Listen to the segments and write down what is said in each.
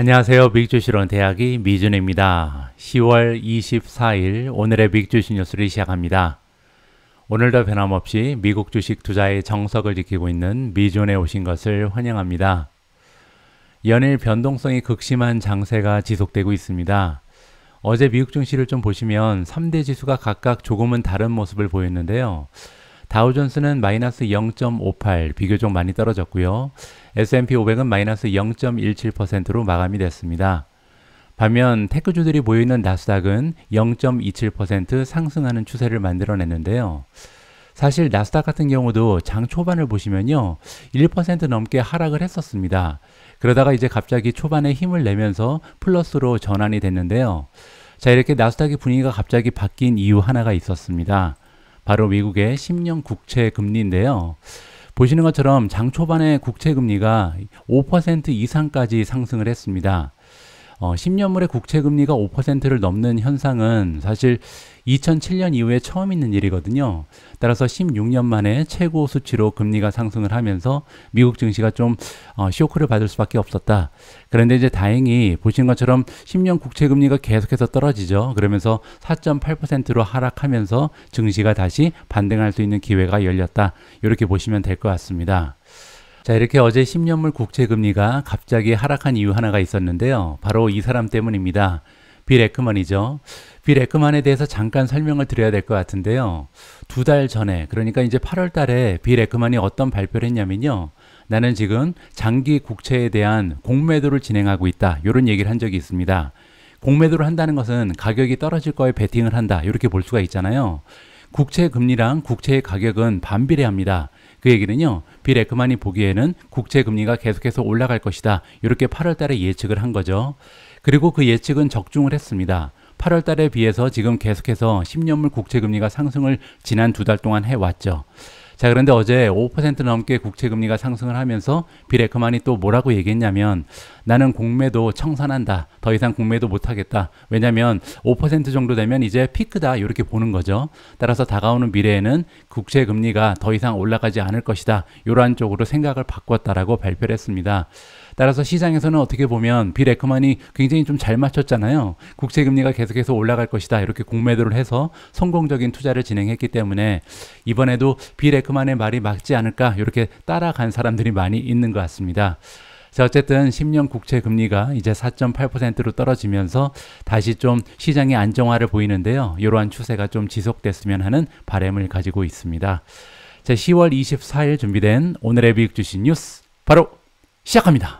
안녕하세요. 빅주시론 대학이 미준입니다. 10월 24일 오늘의 빅주시 뉴스를 시작합니다. 오늘도 변함없이 미국 주식 투자의 정석을 지키고 있는 미준에 오신 것을 환영합니다. 연일 변동성이 극심한 장세가 지속되고 있습니다. 어제 미국 증시를 좀 보시면 3대 지수가 각각 조금은 다른 모습을 보였는데요. 다우존스는 마이너스 0.58 비교적 많이 떨어졌고요. S&P 500은 마이너스 0.17%로 마감이 됐습니다. 반면 테크주들이 보이는 나스닥은 0.27% 상승하는 추세를 만들어냈는데요. 사실 나스닥 같은 경우도 장 초반을 보시면요. 1% 넘게 하락을 했었습니다. 그러다가 이제 갑자기 초반에 힘을 내면서 플러스로 전환이 됐는데요. 자, 이렇게 나스닥의 분위기가 갑자기 바뀐 이유 하나가 있었습니다. 바로 미국의 10년 국채 금리인데요. 보시는 것처럼 장 초반에 국채 금리가 5% 이상까지 상승을 했습니다. 어, 10년물의 국채 금리가 5%를 넘는 현상은 사실 2007년 이후에 처음 있는 일이거든요. 따라서 16년 만에 최고 수치로 금리가 상승을 하면서 미국 증시가 좀 어, 쇼크를 받을 수밖에 없었다. 그런데 이제 다행히 보신 것처럼 10년 국채 금리가 계속해서 떨어지죠. 그러면서 4.8%로 하락하면서 증시가 다시 반등할 수 있는 기회가 열렸다. 이렇게 보시면 될 것 같습니다. 자, 이렇게 어제 10년물 국채 금리가 갑자기 하락한 이유 하나가 있었는데요. 바로 이 사람 때문입니다. 빌 에크먼이죠. 빌 에크먼에 대해서 잠깐 설명을 드려야 될 것 같은데요. 두 달 전에, 그러니까 이제 8월 달에 빌 에크먼이 어떤 발표를 했냐면요. 나는 지금 장기 국채에 대한 공매도를 진행하고 있다. 이런 얘기를 한 적이 있습니다. 공매도를 한다는 것은 가격이 떨어질 거에 베팅을 한다. 이렇게 볼 수가 있잖아요. 국채 금리랑 국채의 가격은 반비례합니다. 그 얘기는요. JP 레크만이 보기에는 국채 금리가 계속해서 올라갈 것이다. 이렇게 8월 달에 예측을 한 거죠. 그리고 그 예측은 적중을 했습니다. 8월 달에 비해서 지금 계속해서 10년물 국채 금리가 상승을 지난 두 달 동안 해왔죠. 자, 그런데 어제 5% 넘게 국채 금리가 상승을 하면서 비레커만이 또 뭐라고 얘기했냐면 나는 공매도 청산한다. 더 이상 공매도 못 하겠다. 왜냐면 5% 정도 되면 이제 피크다. 이렇게 보는 거죠. 따라서 다가오는 미래에는 국채 금리가 더 이상 올라가지 않을 것이다. 이러한 쪽으로 생각을 바꿨다라고 발표를 했습니다. 따라서 시장에서는 어떻게 보면 빌 에크만이 굉장히 좀 잘 맞췄잖아요. 국채 금리가 계속해서 올라갈 것이다 이렇게 공매도를 해서 성공적인 투자를 진행했기 때문에 이번에도 빌 에크만의 말이 맞지 않을까 이렇게 따라간 사람들이 많이 있는 것 같습니다. 자, 어쨌든 10년 국채 금리가 이제 4.8%로 떨어지면서 다시 좀 시장의 안정화를 보이는데요. 이러한 추세가 좀 지속됐으면 하는 바램을 가지고 있습니다. 자, 10월 24일 준비된 오늘의 비익 주식 뉴스 바로 시작합니다.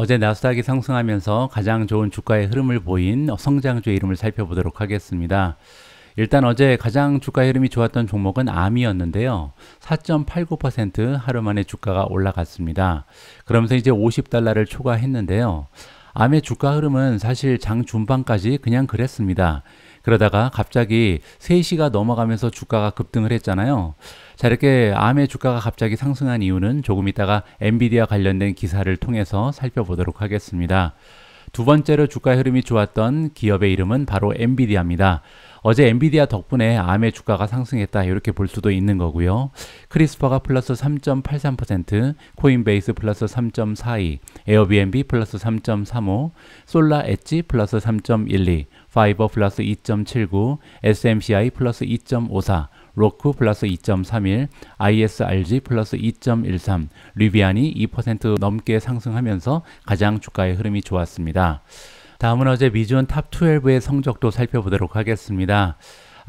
어제 나스닥이 상승하면서 가장 좋은 주가의 흐름을 보인 성장주의 이름을 살펴보도록 하겠습니다. 일단 어제 가장 주가 흐름이 좋았던 종목은 암이었는데요. 4.89% 하루 만에 주가가 올라갔습니다. 그러면서 이제 50달러를 초과했는데요. 암의 주가 흐름은 사실 장 중반까지 그냥 그랬습니다. 그러다가 갑자기 3시가 넘어가면서 주가가 급등을 했잖아요. 자, 이렇게 암의 주가가 갑자기 상승한 이유는 조금 이따가 엔비디아 관련된 기사를 통해서 살펴보도록 하겠습니다. 두 번째로 주가 흐름이 좋았던 기업의 이름은 바로 엔비디아입니다. 어제 엔비디아 덕분에 암의 주가가 상승했다 이렇게 볼 수도 있는 거고요. 크리스퍼가 플러스 3.83%, 코인베이스 플러스 3.42, 에어비앤비 플러스 3.35, 솔라 엣지 플러스 3.12, 파이버 플러스 2.79, SMCI 플러스 2.54, 로크 플러스 2.31, ISRG 플러스 2.13, 리비안이 2% 넘게 상승하면서 가장 주가의 흐름이 좋았습니다. 다음은 어제 미주원 탑12의 성적도 살펴보도록 하겠습니다.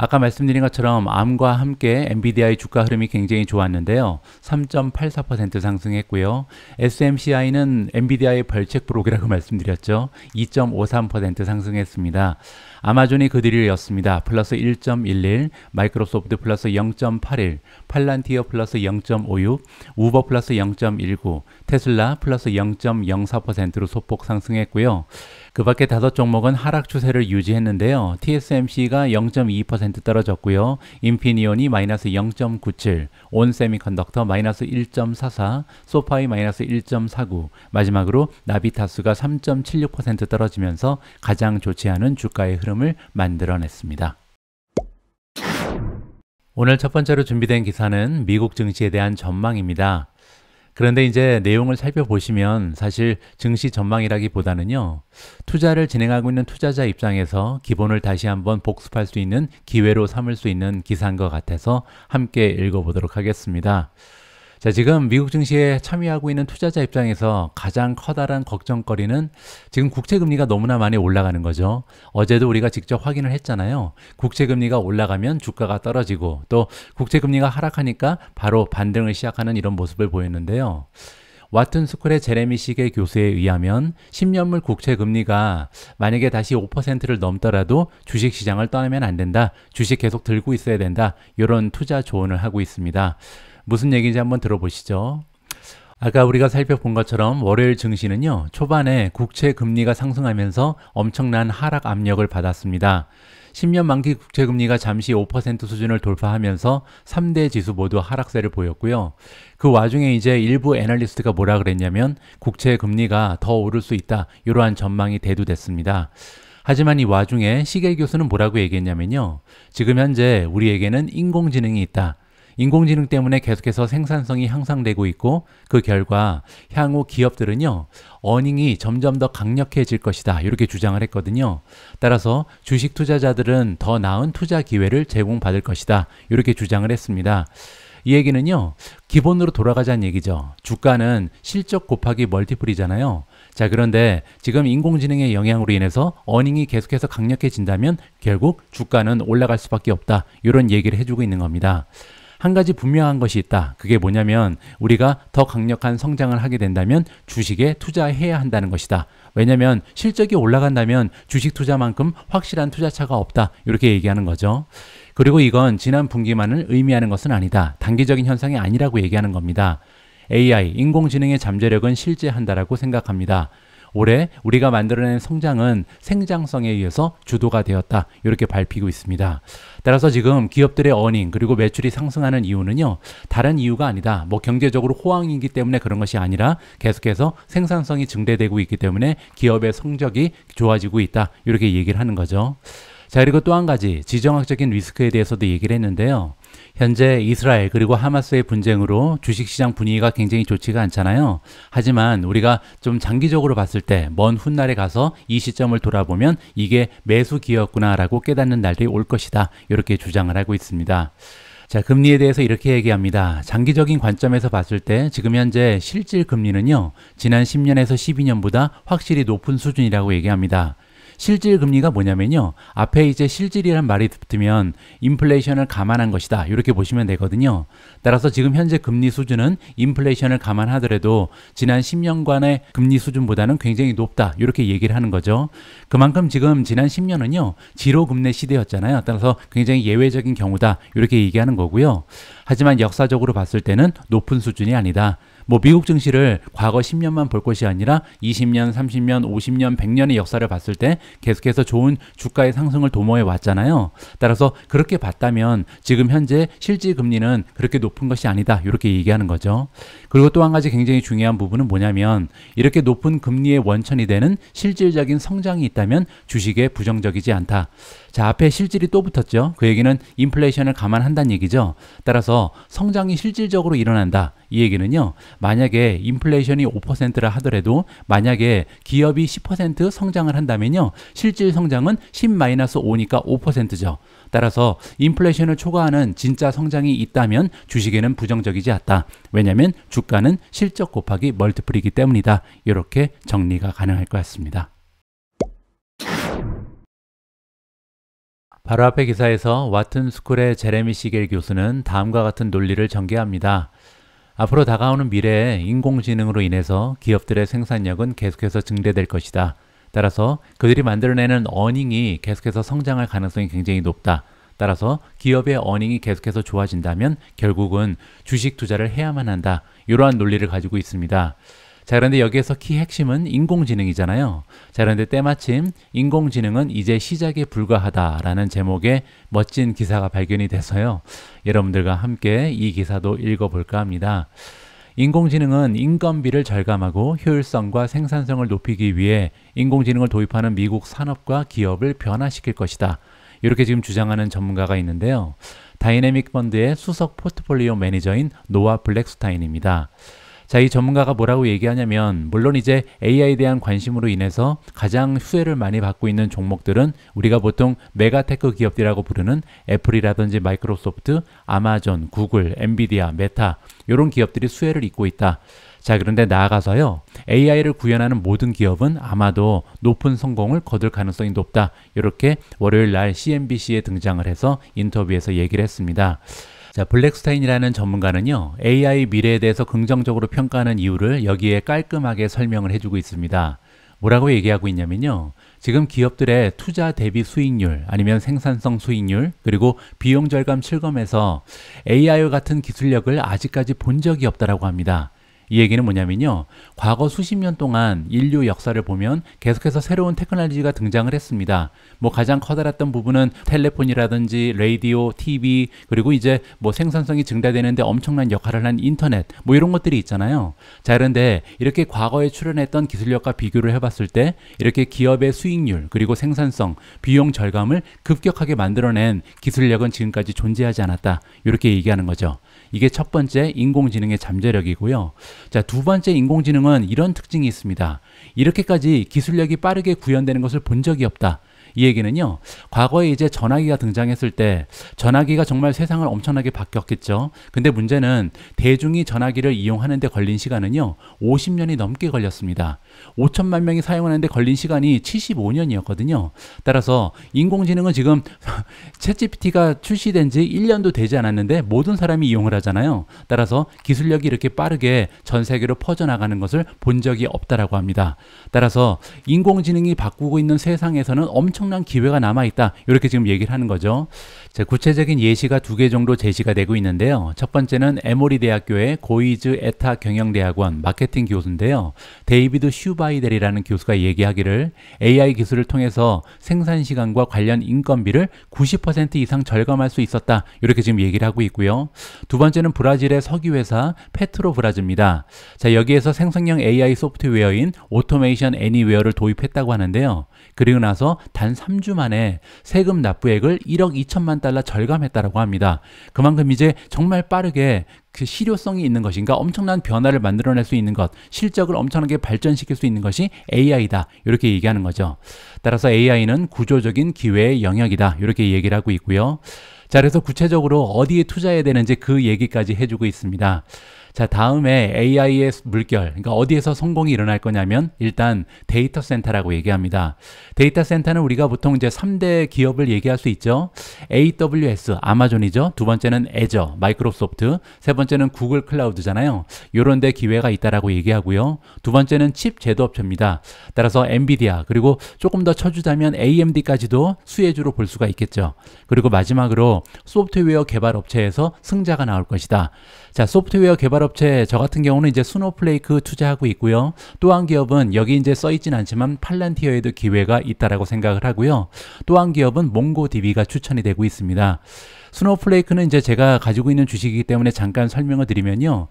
아까 말씀드린 것처럼 암과 함께 엔비디아의 주가 흐름이 굉장히 좋았는데요. 3.84% 상승했고요. SMCI는 엔비디아의 벌책 브록이라고 말씀드렸죠. 2.53% 상승했습니다. 아마존이 그들이였습니다 플러스 1.11, 마이크로소프트 플러스 0.81, 팔란티어 플러스 0.56, 우버 플러스 0.19, 테슬라 플러스 0.04%로 소폭 상승했고요. 그 밖에 다섯 종목은 하락 추세를 유지했는데요. TSMC가 0.2% 떨어졌고요. 인피니온이 마이너스 0.97, 온세미컨덕터 마이너스 1.44, 소파이 마이너스 1.49, 마지막으로 나비타스가 3.76% 떨어지면서 가장 좋지 않은 주가의 흐름을 만들어냈습니다. 오늘 첫 번째로 준비된 기사는 미국 증시에 대한 전망입니다. 그런데 이제 내용을 살펴보시면 사실 증시 전망이라기보다는요. 투자를 진행하고 있는 투자자 입장에서 기본을 다시 한번 복습할 수 있는 기회로 삼을 수 있는 기사인 것 같아서 함께 읽어보도록 하겠습니다. 자, 지금 미국 증시에 참여하고 있는 투자자 입장에서 가장 커다란 걱정거리는 지금 국채금리가 너무나 많이 올라가는 거죠. 어제도 우리가 직접 확인을 했잖아요. 국채금리가 올라가면 주가가 떨어지고 또 국채금리가 하락하니까 바로 반등을 시작하는 이런 모습을 보였는데요. 와튼스쿨의 제레미 시계 교수에 의하면 10년물 국채 금리가 만약에 다시 5%를 넘더라도 주식 시장을 떠나면 안 된다. 주식 계속 들고 있어야 된다. 이런 투자 조언을 하고 있습니다. 무슨 얘기인지 한번 들어보시죠. 아까 우리가 살펴본 것처럼 월요일 증시는요, 초반에 국채 금리가 상승하면서 엄청난 하락 압력을 받았습니다. 10년 만기 국채 금리가 잠시 5% 수준을 돌파하면서 3대 지수 모두 하락세를 보였고요. 그 와중에 이제 일부 애널리스트가 뭐라 그랬냐면 국채 금리가 더 오를 수 있다. 이러한 전망이 대두됐습니다. 하지만 이 와중에 시계 교수는 뭐라고 얘기했냐면요. 지금 현재 우리에게는 인공지능이 있다. 인공지능 때문에 계속해서 생산성이 향상되고 있고 그 결과 향후 기업들은요 어닝이 점점 더 강력해질 것이다 이렇게 주장을 했거든요. 따라서 주식 투자자들은 더 나은 투자 기회를 제공받을 것이다 이렇게 주장을 했습니다. 이 얘기는요 기본으로 돌아가자는 얘기죠. 주가는 실적 곱하기 멀티플이잖아요. 자, 그런데 지금 인공지능의 영향으로 인해서 어닝이 계속해서 강력해진다면 결국 주가는 올라갈 수밖에 없다. 이런 얘기를 해주고 있는 겁니다. 한 가지 분명한 것이 있다. 그게 뭐냐면 우리가 더 강력한 성장을 하게 된다면 주식에 투자해야 한다는 것이다. 왜냐면 실적이 올라간다면 주식 투자만큼 확실한 투자차가 없다. 이렇게 얘기하는 거죠. 그리고 이건 지난 분기만을 의미하는 것은 아니다. 단기적인 현상이 아니라고 얘기하는 겁니다. AI, 인공지능의 잠재력은 실제한다라고 생각합니다. 올해 우리가 만들어낸 성장은 생장성에 의해서 주도가 되었다. 이렇게 밝히고 있습니다. 따라서 지금 기업들의 어닝 그리고 매출이 상승하는 이유는요. 다른 이유가 아니다. 뭐 경제적으로 호황이기 때문에 그런 것이 아니라 계속해서 생산성이 증대되고 있기 때문에 기업의 성적이 좋아지고 있다. 이렇게 얘기를 하는 거죠. 자, 그리고 또 한 가지 지정학적인 리스크에 대해서도 얘기를 했는데요. 현재 이스라엘 그리고 하마스의 분쟁으로 주식시장 분위기가 굉장히 좋지가 않잖아요. 하지만 우리가 좀 장기적으로 봤을 때 먼 훗날에 가서 이 시점을 돌아보면 이게 매수기였구나라고 깨닫는 날이 올 것이다. 이렇게 주장을 하고 있습니다. 자, 금리에 대해서 이렇게 얘기합니다. 장기적인 관점에서 봤을 때 지금 현재 실질 금리는요, 지난 10년에서 12년보다 확실히 높은 수준이라고 얘기합니다. 실질 금리가 뭐냐면요. 앞에 이제 실질이란 말이 붙으면 인플레이션을 감안한 것이다. 이렇게 보시면 되거든요. 따라서 지금 현재 금리 수준은 인플레이션을 감안하더라도 지난 10년간의 금리 수준보다는 굉장히 높다. 이렇게 얘기를 하는 거죠. 그만큼 지금 지난 10년은요. 지로 금리 시대였잖아요. 따라서 굉장히 예외적인 경우다. 이렇게 얘기하는 거고요. 하지만 역사적으로 봤을 때는 높은 수준이 아니다. 뭐 미국 증시를 과거 10년만 볼 것이 아니라 20년, 30년, 50년, 100년의 역사를 봤을 때 계속해서 좋은 주가의 상승을 도모해 왔잖아요. 따라서 그렇게 봤다면 지금 현재 실질 금리는 그렇게 높은 것이 아니다. 이렇게 얘기하는 거죠. 그리고 또 한 가지 굉장히 중요한 부분은 뭐냐면 이렇게 높은 금리의 원천이 되는 실질적인 성장이 있다면 주식에 부정적이지 않다. 자, 앞에 실질이 또 붙었죠. 그 얘기는 인플레이션을 감안한다는 얘기죠. 따라서 성장이 실질적으로 일어난다. 이 얘기는요. 만약에 인플레이션이 5%라 하더라도 만약에 기업이 10% 성장을 한다면요. 실질 성장은 10-5니까 5%죠. 따라서 인플레이션을 초과하는 진짜 성장이 있다면 주식에는 부정적이지 않다. 왜냐면 주가는 실적 곱하기 멀티플이기 때문이다. 이렇게 정리가 가능할 것 같습니다. 바로 앞에 기사에서 와튼스쿨의 제레미 시겔 교수는 다음과 같은 논리를 전개합니다. 앞으로 다가오는 미래에 인공지능으로 인해서 기업들의 생산력은 계속해서 증대될 것이다. 따라서 그들이 만들어내는 어닝이 계속해서 성장할 가능성이 굉장히 높다. 따라서 기업의 어닝이 계속해서 좋아진다면 결국은 주식 투자를 해야만 한다. 이러한 논리를 가지고 있습니다. 자, 그런데 여기에서 키 핵심은 인공지능이잖아요. 자, 그런데 때마침 인공지능은 이제 시작에 불과하다라는 제목의 멋진 기사가 발견이 돼서요. 여러분들과 함께 이 기사도 읽어볼까 합니다. 인공지능은 인건비를 절감하고 효율성과 생산성을 높이기 위해 인공지능을 도입하는 미국 산업과 기업을 변화시킬 것이다. 이렇게 지금 주장하는 전문가가 있는데요. 다이내믹 펀드의 수석 포트폴리오 매니저인 노아 블랙스타인입니다. 자, 이 전문가가 뭐라고 얘기하냐면 물론 이제 AI에 대한 관심으로 인해서 가장 수혜를 많이 받고 있는 종목들은 우리가 보통 메가테크 기업들이라고 부르는 애플이라든지 마이크로소프트, 아마존, 구글, 엔비디아, 메타 이런 기업들이 수혜를 입고 있다. 자, 그런데 나아가서요. AI를 구현하는 모든 기업은 아마도 높은 성공을 거둘 가능성이 높다. 이렇게 월요일 날 CNBC에 등장을 해서 인터뷰에서 얘기를 했습니다. 자, 블랙스타인이라는 전문가는요, AI 미래에 대해서 긍정적으로 평가하는 이유를 여기에 깔끔하게 설명을 해주고 있습니다. 뭐라고 얘기하고 있냐면요. 지금 기업들의 투자 대비 수익률 아니면 생산성 수익률 그리고 비용 절감 실검에서 AI 같은 기술력을 아직까지 본 적이 없다라고 합니다. 이 얘기는 뭐냐면요. 과거 수십 년 동안 인류 역사를 보면 계속해서 새로운 테크놀로지가 등장을 했습니다. 뭐 가장 커다랐던 부분은 텔레폰이라든지 라디오, TV 그리고 이제 뭐 생산성이 증대되는데 엄청난 역할을 한 인터넷 뭐 이런 것들이 있잖아요. 자 그런데 이렇게 과거에 출현했던 기술력과 비교를 해봤을 때 이렇게 기업의 수익률 그리고 생산성, 비용 절감을 급격하게 만들어낸 기술력은 지금까지 존재하지 않았다. 이렇게 얘기하는 거죠. 이게 첫 번째 인공지능의 잠재력이고요. 자, 두 번째 인공지능은 이런 특징이 있습니다. 이렇게까지 기술력이 빠르게 구현되는 것을 본 적이 없다. 이 얘기는요. 과거에 이제 전화기가 등장했을 때 전화기가 정말 세상을 엄청나게 바뀌었겠죠. 근데 문제는 대중이 전화기를 이용하는데 걸린 시간은요. 50년이 넘게 걸렸습니다. 5천만 명이 사용하는데 걸린 시간이 75년이었거든요. 따라서 인공지능은 지금 챗GPT가 출시된 지 1년도 되지 않았는데 모든 사람이 이용을 하잖아요. 따라서 기술력이 이렇게 빠르게 전 세계로 퍼져나가는 것을 본 적이 없다라고 합니다. 따라서 인공지능이 바꾸고 있는 세상에서는 엄청 엄청난 기회가 남아있다. 이렇게 지금 얘기를 하는 거죠. 자, 구체적인 예시가 두 개 정도 제시가 되고 있는데요. 첫 번째는 에모리 대학교의 고이즈 에타 경영대학원 마케팅 교수인데요. 데이비드 슈바이델이라는 교수가 얘기하기를 AI 기술을 통해서 생산 시간과 관련 인건비를 90% 이상 절감할 수 있었다. 이렇게 지금 얘기를 하고 있고요. 두 번째는 브라질의 석유 회사 페트로 브라즈입니다. 자, 여기에서 생성형 AI 소프트웨어인 오토메이션 애니웨어를 도입했다고 하는데요. 그리고 나서 단 3주 만에 세금 납부액을 1억 2천만 달러 절감했다라고 합니다. 그만큼 이제 정말 빠르게 그 실효성이 있는 것인가 그러니까 엄청난 변화를 만들어낼 수 있는 것 실적을 엄청나게 발전시킬 수 있는 것이 AI다 이렇게 얘기하는 거죠 따라서 AI는 구조적인 기회의 영역이다 이렇게 얘기를 하고 있고요 자 그래서 구체적으로 어디에 투자해야 되는지 그 얘기까지 해주고 있습니다 자, 다음에 AI의 물결, 그러니까 어디에서 성공이 일어날 거냐면 일단 데이터 센터라고 얘기합니다. 데이터 센터는 우리가 보통 이제 3대 기업을 얘기할 수 있죠. AWS, 아마존이죠. 두 번째는 애저, 마이크로소프트, 세 번째는 구글 클라우드잖아요. 이런데 기회가 있다라고 얘기하고요. 두 번째는 칩제도업체입니다 따라서 엔비디아, 그리고 조금 더 쳐주자면 AMD까지도 수혜주로 볼 수가 있겠죠. 그리고 마지막으로 소프트웨어 개발 업체에서 승자가 나올 것이다. 자, 소프트웨어 개발 업체 저 같은 경우는 이제 스노플레이크 투자하고 있고요. 또 한 기업은 여기 이제 써 있진 않지만 팔란티어에도 기회가 있다라고 생각을 하고요. 또 한 기업은 몽고DB가 추천이 되고 있습니다. 스노플레이크는 이제 제가 가지고 있는 주식이기 때문에 잠깐 설명을 드리면요.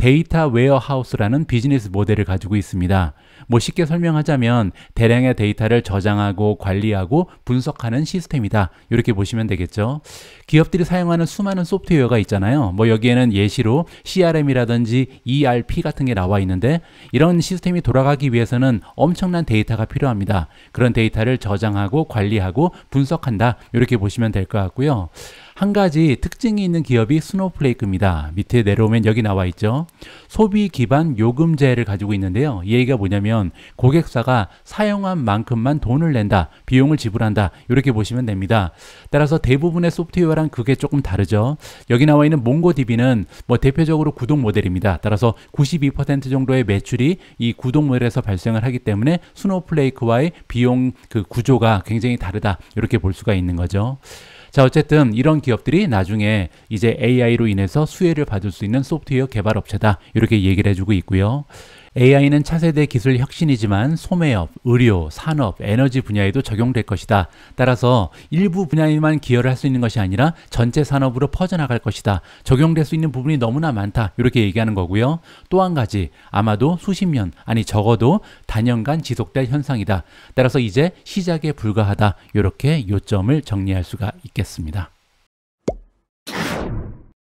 데이터 웨어하우스라는 비즈니스 모델을 가지고 있습니다. 뭐 쉽게 설명하자면 대량의 데이터를 저장하고 관리하고 분석하는 시스템이다. 이렇게 보시면 되겠죠. 기업들이 사용하는 수많은 소프트웨어가 있잖아요. 뭐 여기에는 예시로 CRM이라든지 ERP 같은 게 나와 있는데 이런 시스템이 돌아가기 위해서는 엄청난 데이터가 필요합니다. 그런 데이터를 저장하고 관리하고 분석한다. 이렇게 보시면 될 것 같고요. 한 가지 특징이 있는 기업이 스노플레이크입니다. 우 밑에 내려오면 여기 나와 있죠. 소비 기반 요금제를 가지고 있는데요. 이 얘기가 뭐냐면 고객사가 사용한 만큼만 돈을 낸다, 비용을 지불한다 이렇게 보시면 됩니다. 따라서 대부분의 소프트웨어랑 그게 조금 다르죠. 여기 나와 있는 몽고DB는 뭐 대표적으로 구독 모델입니다. 따라서 92% 정도의 매출이 이 구독 모델에서 발생을 하기 때문에 스노우플레이크와의 비용 그 구조가 굉장히 다르다 이렇게 볼 수가 있는 거죠. 자, 어쨌든 이런 기업들이 나중에 이제 AI로 인해서 수혜를 받을 수 있는 소프트웨어 개발 업체다. 이렇게 얘기를 해주고 있고요. AI는 차세대 기술 혁신이지만 소매업, 의료, 산업, 에너지 분야에도 적용될 것이다. 따라서 일부 분야에만 기여를 할 수 있는 것이 아니라 전체 산업으로 퍼져나갈 것이다. 적용될 수 있는 부분이 너무나 많다. 이렇게 얘기하는 거고요. 또 한 가지, 아마도 수십 년, 아니 적어도 단연간 지속될 현상이다. 따라서 이제 시작에 불과하다. 이렇게 요점을 정리할 수가 있겠습니다.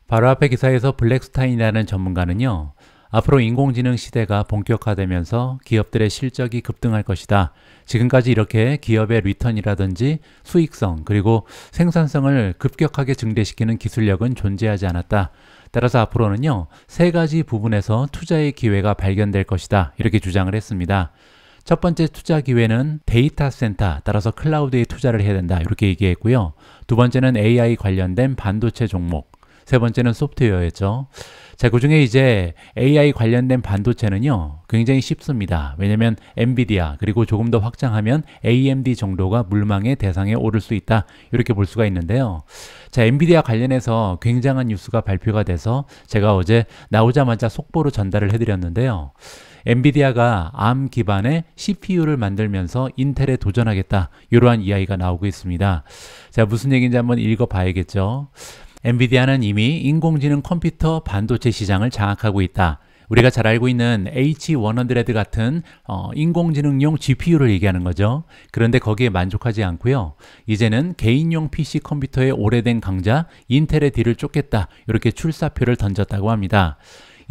바로 앞에 기사에서 블랙스타인이라는 전문가는요. 앞으로 인공지능 시대가 본격화되면서 기업들의 실적이 급등할 것이다. 지금까지 이렇게 기업의 리턴이라든지 수익성 그리고 생산성을 급격하게 증대시키는 기술력은 존재하지 않았다. 따라서 앞으로는요, 세 가지 부분에서 투자의 기회가 발견될 것이다. 이렇게 주장을 했습니다. 첫 번째 투자 기회는 데이터 센터, 따라서 클라우드에 투자를 해야 된다. 이렇게 얘기했고요. 두 번째는 AI 관련된 반도체 종목. 세 번째는 소프트웨어였죠. 자, 그 중에 이제 AI 관련된 반도체는요, 굉장히 쉽습니다. 왜냐면 엔비디아, 그리고 조금 더 확장하면 AMD 정도가 물망의 대상에 오를 수 있다. 이렇게 볼 수가 있는데요. 자, 엔비디아 관련해서 굉장한 뉴스가 발표가 돼서 제가 어제 나오자마자 속보로 전달을 해드렸는데요. 엔비디아가 암 기반의 CPU를 만들면서 인텔에 도전하겠다. 이러한 이야기가 나오고 있습니다. 자, 무슨 얘기인지 한번 읽어봐야겠죠. 엔비디아는 이미 인공지능 컴퓨터 반도체 시장을 장악하고 있다. 우리가 잘 알고 있는 H100 같은 어, 인공지능용 GPU를 얘기하는 거죠. 그런데 거기에 만족하지 않고요. 이제는 개인용 PC 컴퓨터의 오래된 강자 인텔의 뒤를 쫓겠다. 이렇게 출사표를 던졌다고 합니다.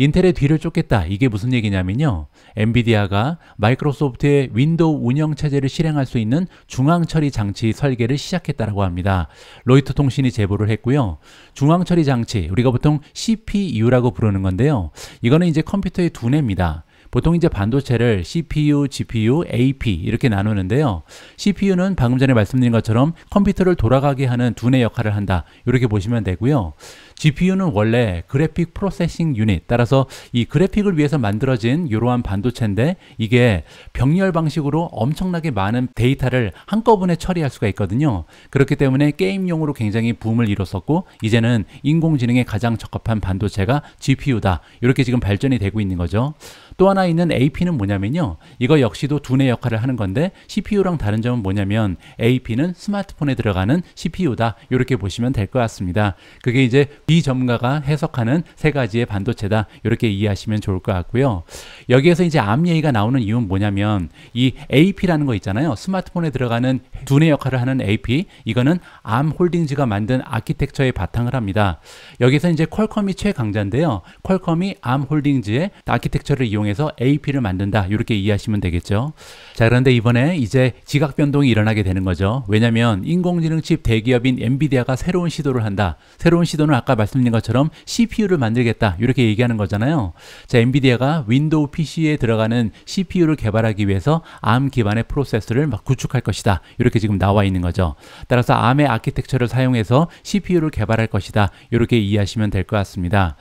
인텔의 뒤를 쫓겠다. 이게 무슨 얘기냐면요. 엔비디아가 마이크로소프트의 윈도우 운영 체제를 실행할 수 있는 중앙 처리 장치 설계를 시작했다고 합니다. 로이터 통신이 제보를 했고요. 중앙 처리 장치, 우리가 보통 CPU라고 부르는 건데요. 이거는 이제 컴퓨터의 두뇌입니다. 보통 이제 반도체를 CPU, GPU, AP 이렇게 나누는데요. CPU는 방금 전에 말씀드린 것처럼 컴퓨터를 돌아가게 하는 두뇌 역할을 한다. 이렇게 보시면 되고요. GPU는 원래 그래픽 프로세싱 유닛 따라서 이 그래픽을 위해서 만들어진 이러한 반도체인데 이게 병렬 방식으로 엄청나게 많은 데이터를 한꺼번에 처리할 수가 있거든요 그렇기 때문에 게임용으로 굉장히 붐을 이뤘었고 이제는 인공지능에 가장 적합한 반도체가 GPU다 이렇게 지금 발전이 되고 있는 거죠 또 하나 있는 AP는 뭐냐면요. 이거 역시도 두뇌 역할을 하는 건데 CPU랑 다른 점은 뭐냐면 AP는 스마트폰에 들어가는 CPU다. 이렇게 보시면 될 것 같습니다. 그게 이제 비전문가가 해석하는 세 가지의 반도체다. 이렇게 이해하시면 좋을 것 같고요. 여기에서 이제 암 얘기가 나오는 이유는 뭐냐면 이 AP라는 거 있잖아요. 스마트폰에 들어가는 두뇌 역할을 하는 AP 이거는 암 홀딩즈가 만든 아키텍처의 바탕을 합니다. 여기서 이제 퀄컴이 최강자인데요. 퀄컴이 암 홀딩즈의 아키텍처를 이용해 이용해서 AP를 만든다 이렇게 이해하시면 되겠죠 자 그런데 이번에 이제 지각 변동이 일어나게 되는 거죠 왜냐면 인공지능 칩 대기업인 엔비디아가 새로운 시도를 한다 새로운 시도는 아까 말씀드린 것처럼 CPU를 만들겠다 이렇게 얘기하는 거잖아요 자 엔비디아가 윈도우 PC에 들어가는 CPU를 개발하기 위해서 ARM 기반의 프로세스를 막 구축할 것이다 이렇게 지금 나와 있는 거죠 따라서 ARM의 아키텍처를 사용해서 CPU를 개발할 것이다 이렇게 이해하시면 될 것 같습니다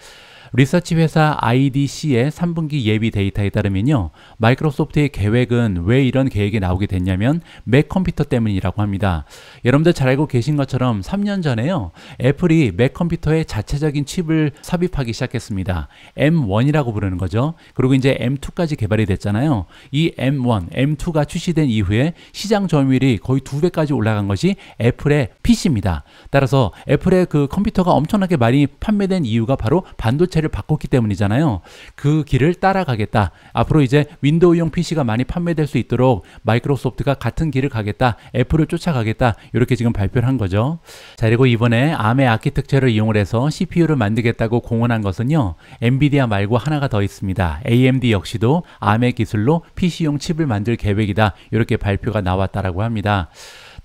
리서치 회사 IDC의 3분기 예비 데이터에 따르면요. 마이크로소프트의 계획은 왜 이런 계획이 나오게 됐냐면 맥 컴퓨터 때문이라고 합니다. 여러분들 잘 알고 계신 것처럼 3년 전에요. 애플이 맥 컴퓨터에 자체적인 칩을 삽입하기 시작했습니다. M1이라고 부르는 거죠. 그리고 이제 M2까지 개발이 됐잖아요. 이 M1, M2가 출시된 이후에 시장 점유율이 거의 두 배까지 올라간 것이 애플의 PC입니다. 따라서 애플의 그 컴퓨터가 엄청나게 많이 판매된 이유가 바로 반도체 매체를 바꿨기 때문이잖아요. 그 길을 따라가겠다. 앞으로 이제 윈도우용 PC가 많이 판매될 수 있도록 마이크로소프트가 같은 길을 가겠다. 애플을 쫓아가겠다. 이렇게 지금 발표를 한 거죠. 자, 그리고 이번에 암의 아키 텍채를 이용을 해서 CPU를 만들겠다고 공언한 것은요. 엔비디아 말고 하나가 더 있습니다. AMD 역시도 암의 기술로 PC용 칩을 만들 계획이다. 이렇게 발표가 나왔다라고 합니다.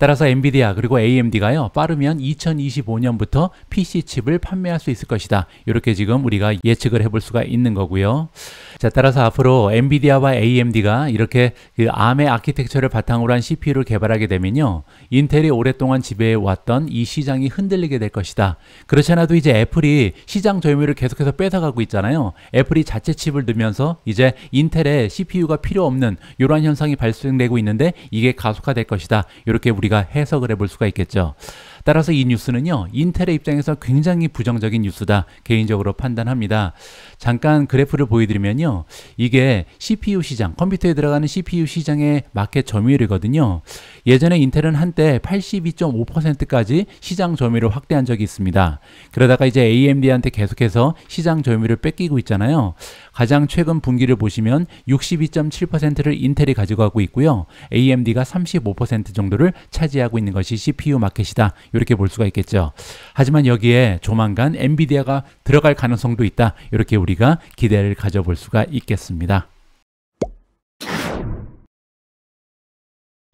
따라서 엔비디아 그리고 AMD가요 빠르면 2025년부터 PC 칩을 판매할 수 있을 것이다. 이렇게 지금 우리가 예측을 해볼 수가 있는 거고요. 자, 따라서 앞으로 엔비디아와 AMD가 이렇게 그 ARM의 아키텍처를 바탕으로 한 CPU를 개발하게 되면요, 인텔이 오랫동안 지배해 왔던 이 시장이 흔들리게 될 것이다. 그렇지 않아도 이제 애플이 시장 점유율을 계속해서 뺏어가고 있잖아요. 애플이 자체 칩을 넣으면서 이제 인텔의 CPU가 필요 없는 이러한 현상이 발생되고 있는데 이게 가속화될 것이다. 이렇게 우리가 우리가 해석을 해볼 수가 있겠죠. 따라서 이 뉴스는요, 인텔의 입장에서 굉장히 부정적인 뉴스다. 개인적으로 판단합니다. 잠깐 그래프를 보여드리면요. 이게 CPU 시장, 컴퓨터에 들어가는 CPU 시장의 마켓 점유율이거든요. 예전에 인텔은 한때 82.5%까지 시장 점유율을 확대한 적이 있습니다. 그러다가 이제 AMD한테 계속해서 시장 점유율을 뺏기고 있잖아요. 가장 최근 분기를 보시면 62.7%를 인텔이 가져가고 있고요. AMD가 35% 정도를 차지하고 있는 것이 CPU 마켓이다. 이렇게 볼 수가 있겠죠. 하지만 여기에 조만간 엔비디아가 들어갈 가능성도 있다. 이렇게 우리가 기대를 가져볼 수가 있겠습니다.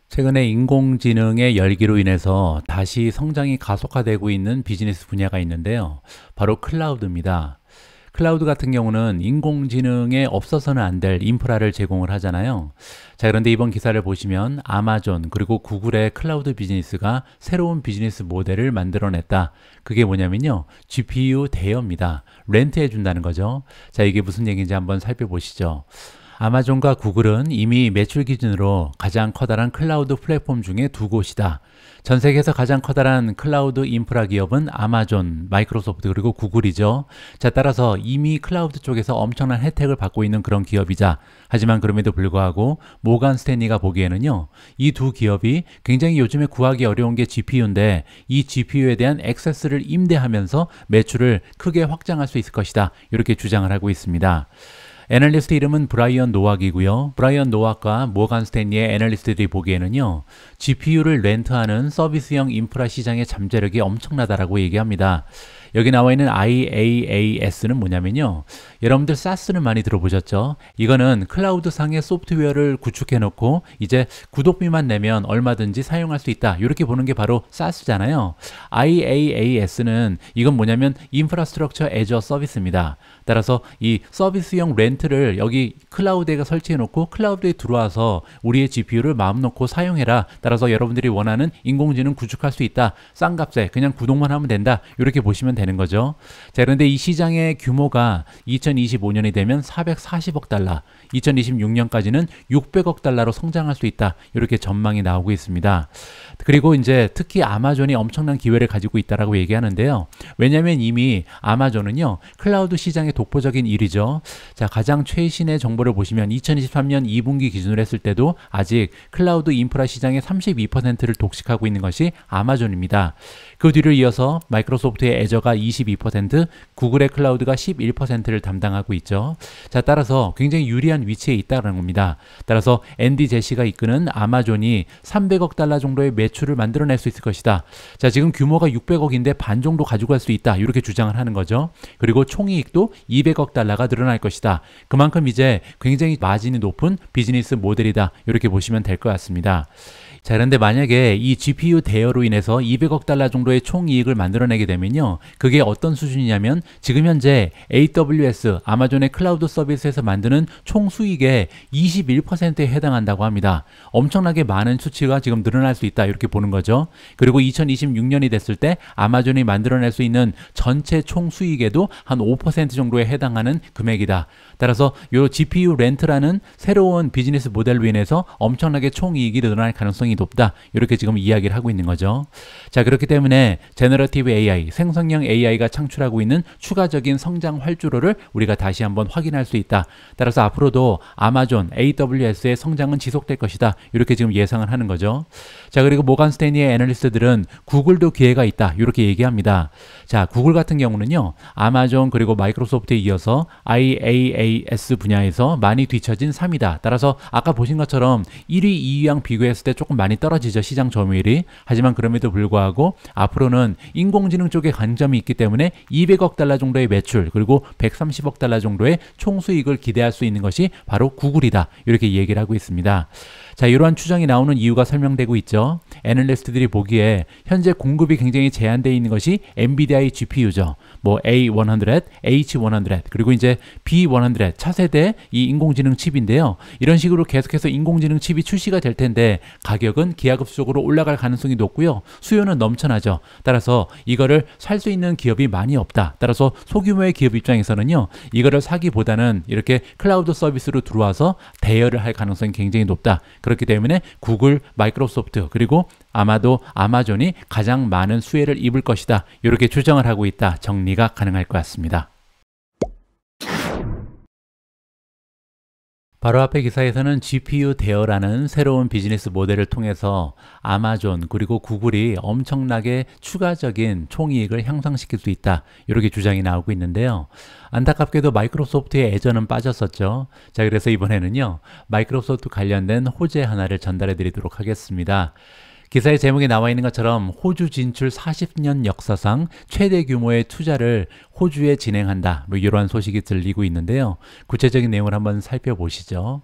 최근에 인공지능의 열기로 인해서 다시 성장이 가속화되고 있는 비즈니스 분야가 있는데요. 바로 클라우드입니다. 클라우드 같은 경우는 인공지능에 없어서는 안 될 인프라를 제공을 하잖아요. 자, 그런데 이번 기사를 보시면 아마존 그리고 구글의 클라우드 비즈니스가 새로운 비즈니스 모델을 만들어냈다. 그게 뭐냐면요. GPU 대여입니다. 렌트해 준다는 거죠. 자, 이게 무슨 얘기인지 한번 살펴보시죠. 아마존과 구글은 이미 매출 기준으로 가장 커다란 클라우드 플랫폼 중에 두 곳이다. 전 세계에서 가장 커다란 클라우드 인프라 기업은 아마존, 마이크로소프트 그리고 구글이죠. 자, 따라서 이미 클라우드 쪽에서 엄청난 혜택을 받고 있는 그런 기업이자 하지만 그럼에도 불구하고 모간 스탠리가 보기에는요. 이 두 기업이 굉장히 요즘에 구하기 어려운 게 GPU인데 이 GPU에 대한 액세스를 임대하면서 매출을 크게 확장할 수 있을 것이다. 이렇게 주장을 하고 있습니다. 애널리스트 이름은 브라이언 노악이고요. 브라이언 노악과 모간 스탠리의 애널리스트들이 보기에는요. GPU를 렌트하는 서비스형 인프라 시장의 잠재력이 엄청나다라고 얘기합니다. 여기 나와 있는 IaaS는 뭐냐면요. 여러분들 사스를 많이 들어보셨죠? 이거는 클라우드 상의 소프트웨어를 구축해 놓고 이제 구독비만 내면 얼마든지 사용할 수 있다. 이렇게 보는 게 바로 사스잖아요. IaaS는 이건 뭐냐면 인프라스트럭처 애저 서비스입니다. 따라서 이 서비스형 렌트를 여기 클라우드에 설치해 놓고 클라우드에 들어와서 우리의 GPU를 마음 놓고 사용해라. 따라서 여러분들이 원하는 인공지능 구축할 수 있다. 싼 값에 그냥 구독만 하면 된다. 이렇게 보시면 되는 거죠. 자, 그런데 이 시장의 규모가 2 0 2025년이 되면 440억 달러, 2026년까지는 600억 달러로 성장할 수 있다. 이렇게 전망이 나오고 있습니다. 그리고 이제 특히 아마존이 엄청난 기회를 가지고 있다라고 얘기하는데요. 왜냐하면 이미 아마존은요 클라우드 시장의 독보적인 일이죠자 가장 최신의 정보를 보시면 2023년 2분기 기준으로 했을 때도 아직 클라우드 인프라 시장의 32%를 독식하고 있는 것이 아마존입니다. 그 뒤를 이어서 마이크로소프트의 애저가 22%, 구글의 클라우드가 11%를 담당하고 있죠. 자, 따라서 굉장히 유리한 위치에 있다는 겁니다. 따라서 앤디 제시가 이끄는 아마존이 300억 달러 정도의 매출을 만들어낼 수 있을 것이다. 자, 지금 규모가 600억인데 반 정도 가지고 갈 수 있다. 이렇게 주장을 하는 거죠. 그리고 총이익도 200억 달러가 늘어날 것이다. 그만큼 이제 굉장히 마진이 높은 비즈니스 모델이다. 이렇게 보시면 될 것 같습니다. 자, 그런데 만약에 이 GPU 대여로 인해서 200억 달러 정도의 총 이익을 만들어내게 되면요. 그게 어떤 수준이냐면 지금 현재 AWS, 아마존의 클라우드 서비스에서 만드는 총 수익의 21%에 해당한다고 합니다. 엄청나게 많은 수치가 지금 늘어날 수 있다 이렇게 보는 거죠. 그리고 2026년이 됐을 때 아마존이 만들어낼 수 있는 전체 총 수익에도 한 5% 정도에 해당하는 금액이다. 따라서 요 GPU 렌트라는 새로운 비즈니스 모델로 인해서 엄청나게 총 이익이 늘어날 가능성이 높다. 이렇게 지금 이야기를 하고 있는 거죠. 자, 그렇기 때문에 제너러티브 AI, 생성형 AI가 창출하고 있는 추가적인 성장 활주로를 우리가 다시 한번 확인할 수 있다. 따라서 앞으로도 아마존, AWS의 성장은 지속될 것이다. 이렇게 지금 예상을 하는 거죠. 자, 그리고 모간 스테니의 애널리스트들은 구글도 기회가 있다. 이렇게 얘기합니다. 자, 구글 같은 경우는요. 아마존 그리고 마이크로소프트에 이어서 IaaS 분야에서 많이 뒤처진 3이다. 따라서 아까 보신 것처럼 1위, 2위랑 비교했을 때 조금 많이 많이 떨어지죠. 시장 점유율이. 하지만 그럼에도 불구하고 앞으로는 인공지능 쪽에 관점이 있기 때문에 200억 달러 정도의 매출 그리고 130억 달러 정도의 총 수익을 기대할 수 있는 것이 바로 구글이다. 이렇게 얘기를 하고 있습니다. 자, 이러한 추정이 나오는 이유가 설명되고 있죠. 애널리스트들이 보기에 현재 공급이 굉장히 제한되어 있는 것이 엔비디아의 GPU죠. 뭐 A100, H100 그리고 이제 B100 차세대 이 인공지능 칩인데요. 이런 식으로 계속해서 인공지능 칩이 출시가 될 텐데 가격은 기하급수적으로 올라갈 가능성이 높고요. 수요는 넘쳐나죠. 따라서 이거를 살 수 있는 기업이 많이 없다. 따라서 소규모의 기업 입장에서는요. 이거를 사기보다는 이렇게 클라우드 서비스로 들어와서 대여를 할 가능성이 굉장히 높다. 그렇기 때문에 구글, 마이크로소프트 그리고 아마도 아마존이 가장 많은 수혜를 입을 것이다. 이렇게 추정을 하고 있다. 정리가 가능할 것 같습니다. 바로 앞에 기사에서는 GPU 대여라는 새로운 비즈니스 모델을 통해서 아마존 그리고 구글이 엄청나게 추가적인 총이익을 향상시킬 수 있다 이렇게 주장이 나오고 있는데요 안타깝게도 마이크로소프트의 애전은 빠졌었죠 자 그래서 이번에는요 마이크로소프트 관련된 호재 하나를 전달해 드리도록 하겠습니다 기사의 제목에 나와 있는 것처럼 호주 진출 40년 역사상 최대 규모의 투자를 호주에 진행한다. 뭐 이러한 소식이 들리고 있는데요. 구체적인 내용을 한번 살펴보시죠.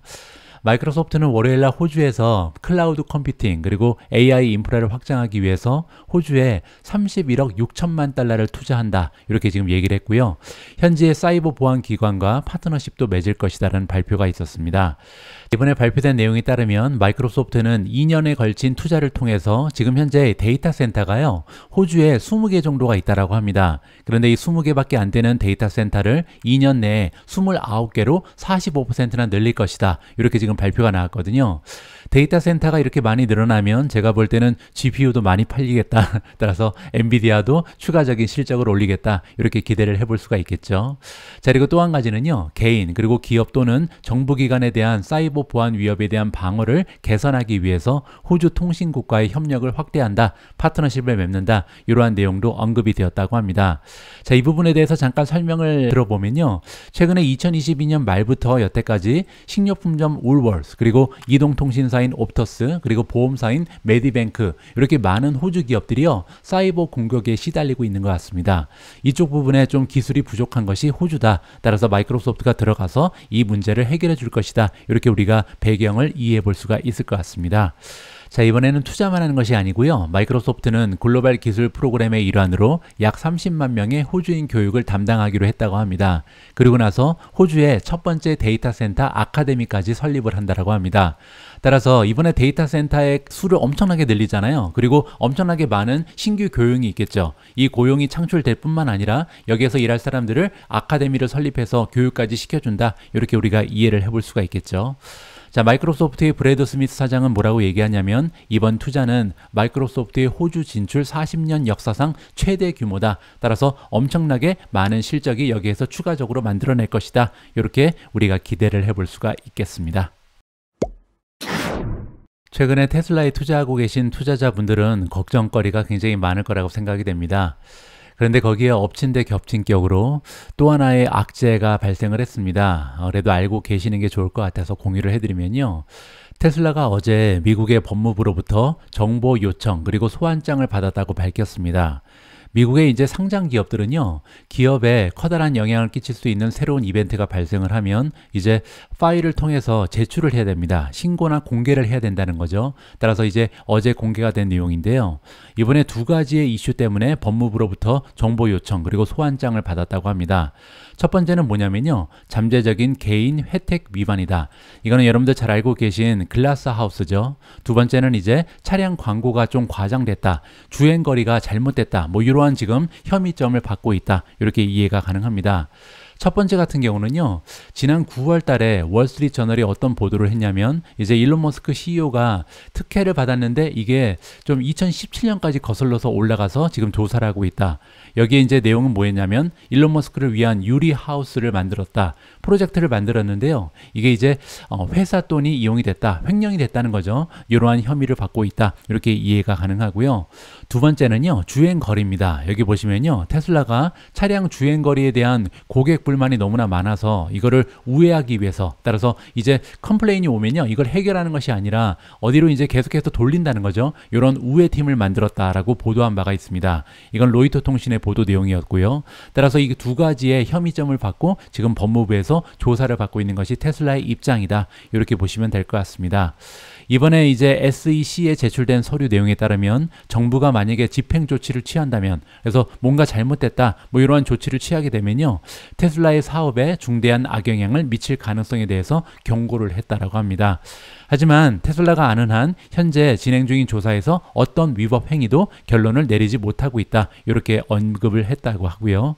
마이크로소프트는 월요일날 호주에서 클라우드 컴퓨팅 그리고 AI 인프라를 확장하기 위해서 호주에 31억 6천만 달러를 투자한다 이렇게 지금 얘기를 했고요. 현지의 사이버 보안 기관과 파트너십도 맺을 것이라는 발표가 있었습니다. 이번에 발표된 내용에 따르면 마이크로소프트는 2년에 걸친 투자를 통해서 지금 현재 데이터 센터가요 호주에 20개 정도가 있다라고 합니다. 그런데 이 20개밖에 안 되는 데이터 센터를 2년 내에 29개로 45%나 늘릴 것이다 이렇게 지금 그런 발표가 나왔거든요. 데이터 센터가 이렇게 많이 늘어나면 제가 볼 때는 GPU도 많이 팔리겠다. 따라서 엔비디아도 추가적인 실적을 올리겠다. 이렇게 기대를 해볼 수가 있겠죠. 자, 그리고 또 한 가지는요. 개인 그리고 기업 또는 정부기관에 대한 사이버 보안 위협에 대한 방어를 개선하기 위해서 호주 통신국과의 협력을 확대한다. 파트너십을 맺는다. 이러한 내용도 언급이 되었다고 합니다. 자, 이 부분에 대해서 잠깐 설명을 들어보면요. 최근에 2022년 말부터 여태까지 식료품점 울월스 그리고 이동통신사 증권사인 옵터스 그리고 보험사인 메디뱅크 이렇게 많은 호주 기업들이요 사이버 공격에 시달리고 있는 것 같습니다. 이쪽 부분에 좀 기술이 부족한 것이 호주다. 따라서 마이크로소프트가 들어가서 이 문제를 해결해 줄 것이다. 이렇게 우리가 배경을 이해해 볼 수가 있을 것 같습니다. 자, 이번에는 투자만 하는 것이 아니고요. 마이크로소프트는 글로벌 기술 프로그램의 일환으로 약 30만 명의 호주인 교육을 담당하기로 했다고 합니다. 그리고 나서 호주의 첫 번째 데이터 센터 아카데미까지 설립을 한다고 합니다. 따라서 이번에 데이터 센터의 수를 엄청나게 늘리잖아요. 그리고 엄청나게 많은 신규 고용이 있겠죠. 이 고용이 창출될 뿐만 아니라 여기에서 일할 사람들을 아카데미를 설립해서 교육까지 시켜준다. 이렇게 우리가 이해를 해볼 수가 있겠죠. 자, 마이크로소프트의 브래드 스미스 사장은 뭐라고 얘기하냐면 이번 투자는 마이크로소프트의 호주 진출 40년 역사상 최대 규모다. 따라서 엄청나게 많은 실적이 여기에서 추가적으로 만들어낼 것이다. 이렇게 우리가 기대를 해볼 수가 있겠습니다. 최근에 테슬라에 투자하고 계신 투자자분들은 걱정거리가 굉장히 많을 거라고 생각이 됩니다. 그런데 거기에 엎친 데 겹친 격으로 또 하나의 악재가 발생을 했습니다. 그래도 알고 계시는 게 좋을 것 같아서 공유를 해드리면요. 테슬라가 어제 미국의 법무부로부터 정보 요청 그리고 소환장을 받았다고 밝혔습니다. 미국의 이제 상장 기업들은요, 기업에 커다란 영향을 끼칠 수 있는 새로운 이벤트가 발생을 하면 이제 파일을 통해서 제출을 해야 됩니다. 신고나 공개를 해야 된다는 거죠. 따라서 이제 어제 공개가 된 내용인데요. 이번에 두 가지의 이슈 때문에 법무부로부터 정보 요청 그리고 소환장을 받았다고 합니다. 첫 번째는 뭐냐면요. 잠재적인 개인 혜택 위반이다. 이거는 여러분들 잘 알고 계신 글라스 하우스죠. 두 번째는 이제 차량 광고가 좀 과장됐다. 주행 거리가 잘못됐다. 뭐이러 또한 지금 혐의점을 받고 있다. 이렇게 이해가 가능합니다. 첫 번째 같은 경우는요, 지난 9월 달에 월스트리트 저널이 어떤 보도를 했냐면, 이제 일론 머스크 CEO가 특혜를 받았는데 이게 좀 2017년까지 거슬러서 올라가서 지금 조사를 하고 있다. 여기에 이제 내용은 뭐였냐면, 일론 머스크를 위한 유리 하우스를 만들었다. 프로젝트를 만들었는데요, 이게 이제 어, 회사 돈이 이용이 됐다. 횡령이 됐다는 거죠. 이러한 혐의를 받고 있다. 이렇게 이해가 가능하고요. 두 번째는요, 주행 거리입니다. 여기 보시면요, 테슬라가 차량 주행 거리에 대한 고객 불만이 너무나 많아서 이거를 우회하기 위해서 따라서 이제 컴플레인이 오면요, 이걸 해결하는 것이 아니라 어디로 이제 계속해서 돌린다는 거죠. 이런 우회 팀을 만들었다라고 보도한 바가 있습니다. 이건 로이터 통신의 보도 내용이었고요. 따라서 이 두 가지의 혐의점을 받고 지금 법무부에서 조사를 받고 있는 것이 테슬라의 입장이다. 이렇게 보시면 될 것 같습니다. 이번에 이제 SEC에 제출된 서류 내용에 따르면 정부가 마 만약에 집행 조치를 취한다면 그래서 뭔가 잘못됐다 뭐 이러한 조치를 취하게 되면요 테슬라의 사업에 중대한 악영향을 미칠 가능성에 대해서 경고를 했다라고 합니다. 하지만 테슬라가 아는 한 현재 진행 중인 조사에서 어떤 위법 행위도 결론을 내리지 못하고 있다. 이렇게 언급을 했다고 하고요.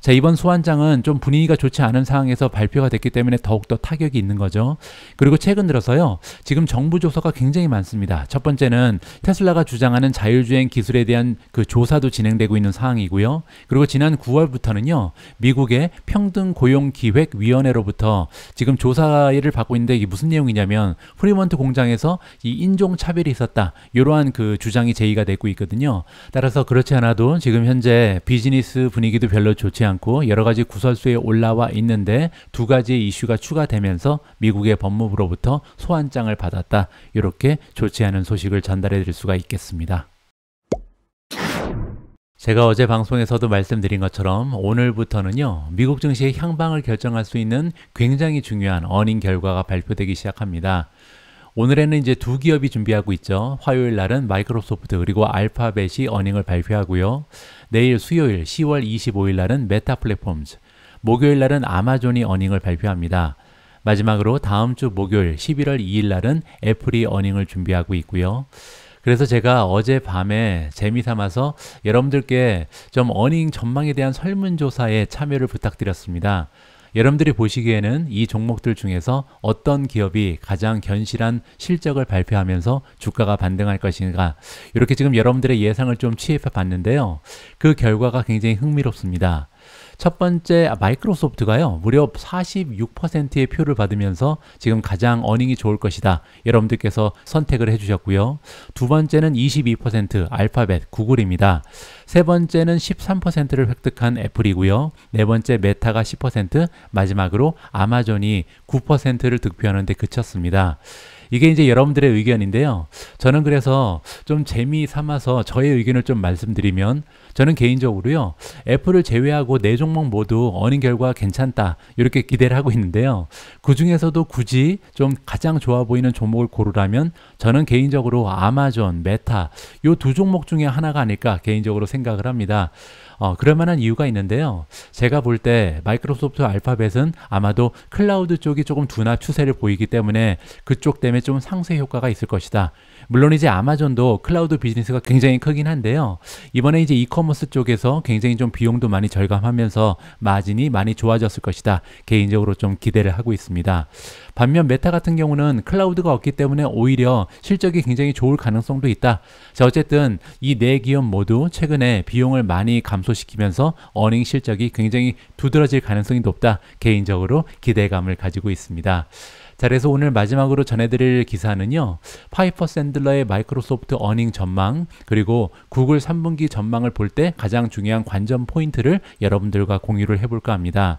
자, 이번 소환장은 좀 분위기가 좋지 않은 상황에서 발표가 됐기 때문에 더욱더 타격이 있는 거죠. 그리고 최근 들어서요. 지금 정부 조사가 굉장히 많습니다. 첫 번째는 테슬라가 주장하는 자율주행 기술에 대한 그 조사도 진행되고 있는 상황이고요. 그리고 지난 9월부터는요. 미국의 평등 고용 기획 위원회로부터 지금 조사를 받고 있는데 이게 무슨 내용이냐면 프리먼트 공장에서 이 인종 차별이 있었다. 이러한 그 주장이 제의가 되고 있거든요. 따라서 그렇지 않아도 지금 현재 비즈니스 분위기도 별로 좋지 않고 여러 가지 구설수에 올라와 있는데 두가지 이슈가 추가되면서 미국의 법무부로부터 소환장을 받았다. 이렇게 좋지 않은 소식을 전달해 드릴 수가 있겠습니다. 제가 어제 방송에서도 말씀드린 것처럼 오늘부터는요, 미국 증시의 향방을 결정할 수 있는 굉장히 중요한 어닝 결과가 발표되기 시작합니다. 오늘에는 이제 두 기업이 준비하고 있죠. 화요일 날은 마이크로소프트 그리고 알파벳이 어닝을 발표하고요. 내일 수요일 10월 25일 날은 메타 플랫폼즈, 목요일 날은 아마존이 어닝을 발표합니다. 마지막으로 다음 주 목요일 11월 2일 날은 애플이 어닝을 준비하고 있고요. 그래서 제가 어젯밤에 재미삼아서 여러분들께 좀 어닝 전망에 대한 설문조사에 참여를 부탁드렸습니다. 여러분들이 보시기에는 이 종목들 중에서 어떤 기업이 가장 견실한 실적을 발표하면서 주가가 반등할 것인가 이렇게 지금 여러분들의 예상을 좀 취해봤는데요. 그 결과가 굉장히 흥미롭습니다. 첫 번째 아, 마이크로소프트가요 무려 46%의 표를 받으면서 지금 가장 어닝이 좋을 것이다 여러분들께서 선택을 해주셨고요 두 번째는 22% 알파벳 구글입니다 세 번째는 13%를 획득한 애플이고요 네 번째 메타가 10% 마지막으로 아마존이 9%를 득표하는 데 그쳤습니다 이게 이제 여러분들의 의견인데요 저는 그래서 좀 재미 삼아서 저의 의견을 좀 말씀드리면 저는 개인적으로요 애플을 제외하고 네 종목 모두 어닝 결과 괜찮다 이렇게 기대를 하고 있는데요 그 중에서도 굳이 좀 가장 좋아 보이는 종목을 고르라면 저는 개인적으로 아마존, 메타 요 두 종목 중에 하나가 아닐까 개인적으로 생각을 합니다 어, 그럴 만한 이유가 있는데요 제가 볼 때 마이크로소프트 알파벳은 아마도 클라우드 쪽이 조금 둔화 추세를 보이기 때문에 그쪽 때문에 좀 상세 효과가 있을 것이다 물론 이제 아마존도 클라우드 비즈니스가 굉장히 크긴 한데요. 이번에 이제 이커머스 쪽에서 굉장히 좀 비용도 많이 절감하면서 마진이 많이 좋아졌을 것이다. 개인적으로 좀 기대를 하고 있습니다. 반면 메타 같은 경우는 클라우드가 없기 때문에 오히려 실적이 굉장히 좋을 가능성도 있다. 자, 어쨌든 이 네 기업 모두 최근에 비용을 많이 감소시키면서 어닝 실적이 굉장히 두드러질 가능성이 높다. 개인적으로 기대감을 가지고 있습니다. 자, 그래서 오늘 마지막으로 전해드릴 기사는요. 파이퍼 샌들러의 마이크로소프트 어닝 전망, 그리고 구글 3분기 전망을 볼 때 가장 중요한 관전 포인트를 여러분들과 공유를 해볼까 합니다.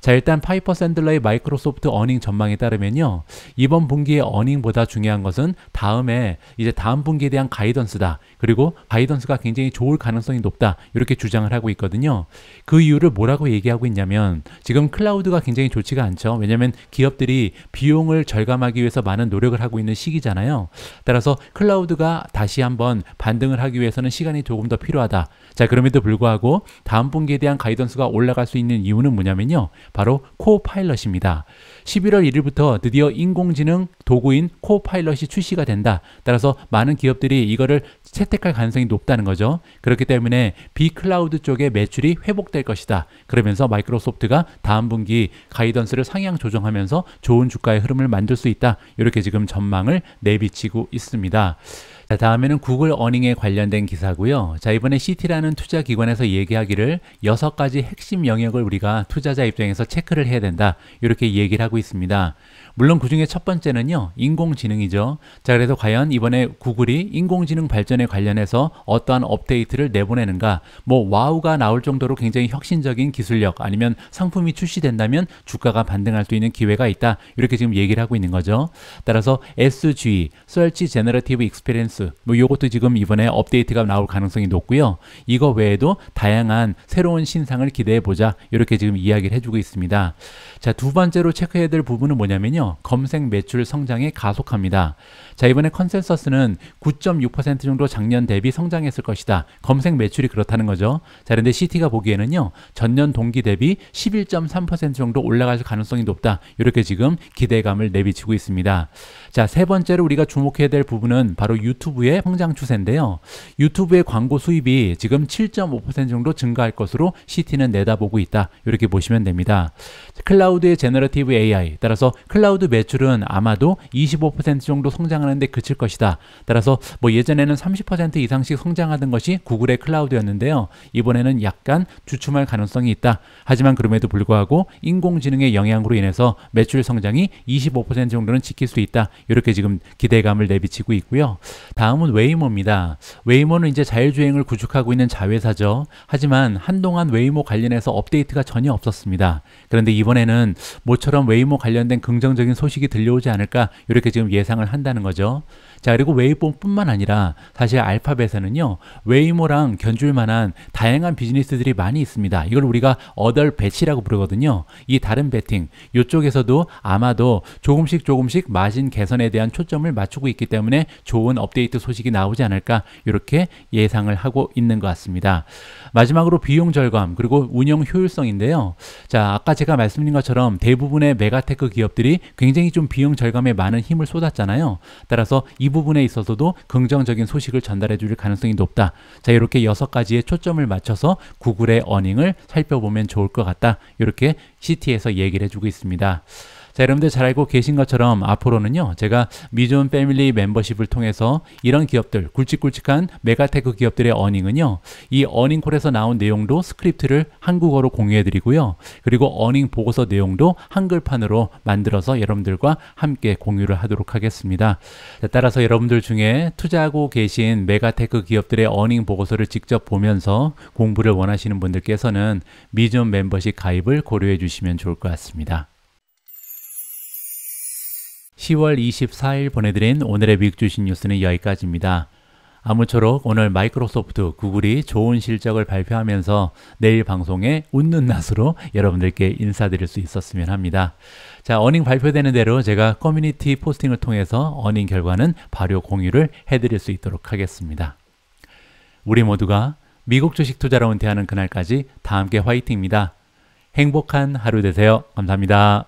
자, 일단 파이퍼 샌들러의 마이크로소프트 어닝 전망에 따르면요. 이번 분기의 어닝보다 중요한 것은 다음에 이제 다음 분기에 대한 가이던스다. 그리고 가이던스가 굉장히 좋을 가능성이 높다. 이렇게 주장을 하고 있거든요. 그 이유를 뭐라고 얘기하고 있냐면 지금 클라우드가 굉장히 좋지가 않죠. 왜냐면 기업들이 비용 비용을 절감하기 위해서 많은 노력을 하고 있는 시기잖아요. 따라서 클라우드가 다시 한번 반등을 하기 위해서는 시간이 조금 더 필요하다. 자, 그럼에도 불구하고 다음 분기에 대한 가이던스가 올라갈 수 있는 이유는 뭐냐면요. 바로 코파일럿입니다. 11월 1일부터 드디어 인공지능 도구인 코파일럿이 출시가 된다. 따라서 많은 기업들이 이거를 채택할 가능성이 높다는 거죠. 그렇기 때문에 비클라우드 쪽의 매출이 회복될 것이다. 그러면서 마이크로소프트가 다음 분기 가이던스를 상향 조정하면서 좋은 주가의 흐름을 만들 수 있다. 이렇게 지금 전망을 내비치고 있습니다. 자, 다음에는 구글 어닝에 관련된 기사고요. 자, 이번에 CT라는 투자 기관에서 얘기하기를 여섯 가지 핵심 영역을 우리가 투자자 입장에서 체크를 해야 된다. 이렇게 얘기를 하고 있습니다. 물론 그 중에 첫 번째는요, 인공지능이죠. 자, 그래서 과연 이번에 구글이 인공지능 발전에 관련해서 어떠한 업데이트를 내보내는가, 뭐 와우가 나올 정도로 굉장히 혁신적인 기술력 아니면 상품이 출시된다면 주가가 반등할 수 있는 기회가 있다. 이렇게 지금 얘기를 하고 있는 거죠. 따라서 SG, Search Generative Experience, 뭐 이것도 지금 이번에 업데이트가 나올 가능성이 높고요. 이거 외에도 다양한 새로운 신상을 기대해 보자. 이렇게 지금 이야기를 해주고 있습니다. 자, 두 번째로 체크해야 될 부분은 뭐냐면요. 검색 매출 성장이 가속합니다. 자, 이번에 컨센서스는 9.6% 정도 작년 대비 성장했을 것이다. 검색 매출이 그렇다는 거죠. 자, 그런데 CT가 보기에는요. 전년 동기 대비 11.3% 정도 올라갈 가능성이 높다. 이렇게 지금 기대감을 내비치고 있습니다. 자, 세 번째로 우리가 주목해야 될 부분은 바로 유튜브의 성장 추세인데요. 유튜브의 광고 수입이 지금 7.5% 정도 증가할 것으로 CT는 내다보고 있다. 이렇게 보시면 됩니다. 클라우드의 제너러티브 AI 따라서 클라우드 매출은 아마도 25% 정도 성장 성장하는 데 그칠 것이다. 따라서 뭐 예전에는 30% 이상씩 성장하던 것이 구글의 클라우드였는데요. 이번에는 약간 주춤할 가능성이 있다. 하지만 그럼에도 불구하고 인공지능의 영향으로 인해서 매출 성장이 25% 정도는 지킬 수 있다. 이렇게 지금 기대감을 내비치고 있고요. 다음은 웨이모입니다. 웨이모는 이제 자율주행을 구축하고 있는 자회사죠. 하지만 한동안 웨이모 관련해서 업데이트가 전혀 없었습니다. 그런데 이번에는 모처럼 웨이모 관련된 긍정적인 소식이 들려오지 않을까 이렇게 지금 예상을 한다는 거죠. 거죠. 자 그리고 웨이폼뿐만 아니라 사실 알파벳에는요 웨이모랑 견줄만한 다양한 비즈니스들이 많이 있습니다. 이걸 우리가 어덜 배치라고 부르거든요. 이 다른 배팅 이쪽에서도 아마도 조금씩 조금씩 마진 개선에 대한 초점을 맞추고 있기 때문에 좋은 업데이트 소식이 나오지 않을까 이렇게 예상을 하고 있는 것 같습니다. 마지막으로 비용 절감 그리고 운영 효율성인데요. 자 아까 제가 말씀드린 것처럼 대부분의 메가테크 기업들이 굉장히 좀 비용 절감에 많은 힘을 쏟았잖아요. 따라서 이 부분에 있어서도 긍정적인 소식을 전달해 줄 가능성이 높다. 자 이렇게 여섯 가지의 초점을 맞춰서 구글의 어닝을 살펴보면 좋을 것 같다. 이렇게 CT에서 얘기를 해주고 있습니다. 자, 여러분들 잘 알고 계신 것처럼 앞으로는요, 제가 미존 패밀리 멤버십을 통해서 이런 기업들, 굵직굵직한 메가테크 기업들의 어닝은요, 이 어닝콜에서 나온 내용도 스크립트를 한국어로 공유해드리고요. 그리고 어닝 보고서 내용도 한글판으로 만들어서 여러분들과 함께 공유를 하도록 하겠습니다. 자, 따라서 여러분들 중에 투자하고 계신 메가테크 기업들의 어닝 보고서를 직접 보면서 공부를 원하시는 분들께서는 미존 멤버십 가입을 고려해 주시면 좋을 것 같습니다. 10월 24일 보내드린 오늘의 빅주신 뉴스는 여기까지입니다. 아무쪼록 오늘 마이크로소프트, 구글이 좋은 실적을 발표하면서 내일 방송에 웃는 낯으로 여러분들께 인사드릴 수 있었으면 합니다. 자, 어닝 발표되는 대로 제가 커뮤니티 포스팅을 통해서 어닝 결과는 발효 공유를 해드릴 수 있도록 하겠습니다. 우리 모두가 미국 주식 투자로 은퇴하는 그날까지 다 함께 화이팅입니다. 행복한 하루 되세요. 감사합니다.